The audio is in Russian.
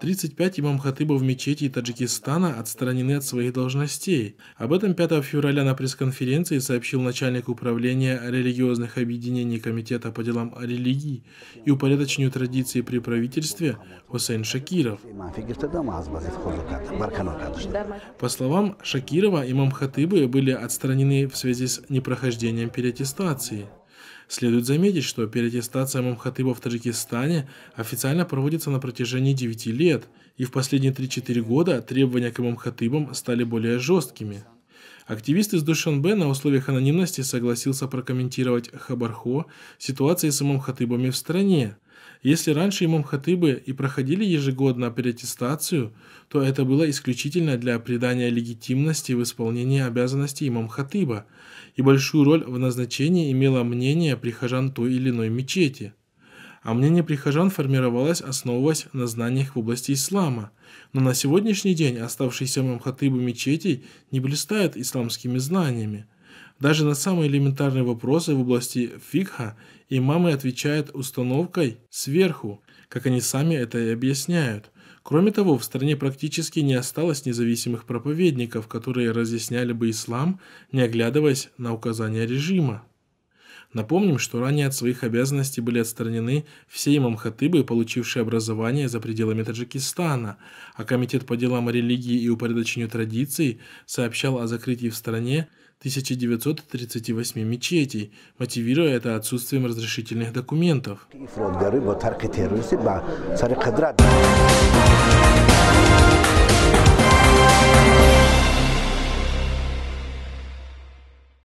35 имам-хатыбов мечети Таджикистана отстранены от своих должностей. Об этом 5 февраля на пресс-конференции сообщил начальник управления религиозных объединений Комитета по делам религии и упорядочению традиции при правительстве Хусейн Шакиров. По словам Шакирова, имам-хатыбы были отстранены в связи с непрохождением переаттестации. Следует заметить, что переаттестация Мамхатыба в Таджикистане официально проводится на протяжении 9 лет, и в последние 3-4 года требования к имамхатыбам стали более жесткими. Активист из Душанбе на условиях анонимности согласился прокомментировать Хабархо ситуации с имам-хатыбами в стране. Если раньше имам-хатыбы и проходили ежегодно переаттестацию, то это было исключительно для придания легитимности в исполнении обязанностей имам-хатыба, и большую роль в назначении имело мнение прихожан той или иной мечети – а мнение прихожан формировалось, основываясь на знаниях в области ислама. Но на сегодняшний день оставшиеся мамхатыбы мечетей не блистают исламскими знаниями. Даже на самые элементарные вопросы в области фикха имамы отвечают установкой «сверху», как они сами это и объясняют. Кроме того, в стране практически не осталось независимых проповедников, которые разъясняли бы ислам, не оглядываясь на указания режима. Напомним, что ранее от своих обязанностей были отстранены все имам-хатыбы, получившие образование за пределами Таджикистана, а Комитет по делам религии и упорядочению традиций сообщал о закрытии в стране 1938 мечетей, мотивируя это отсутствием разрешительных документов.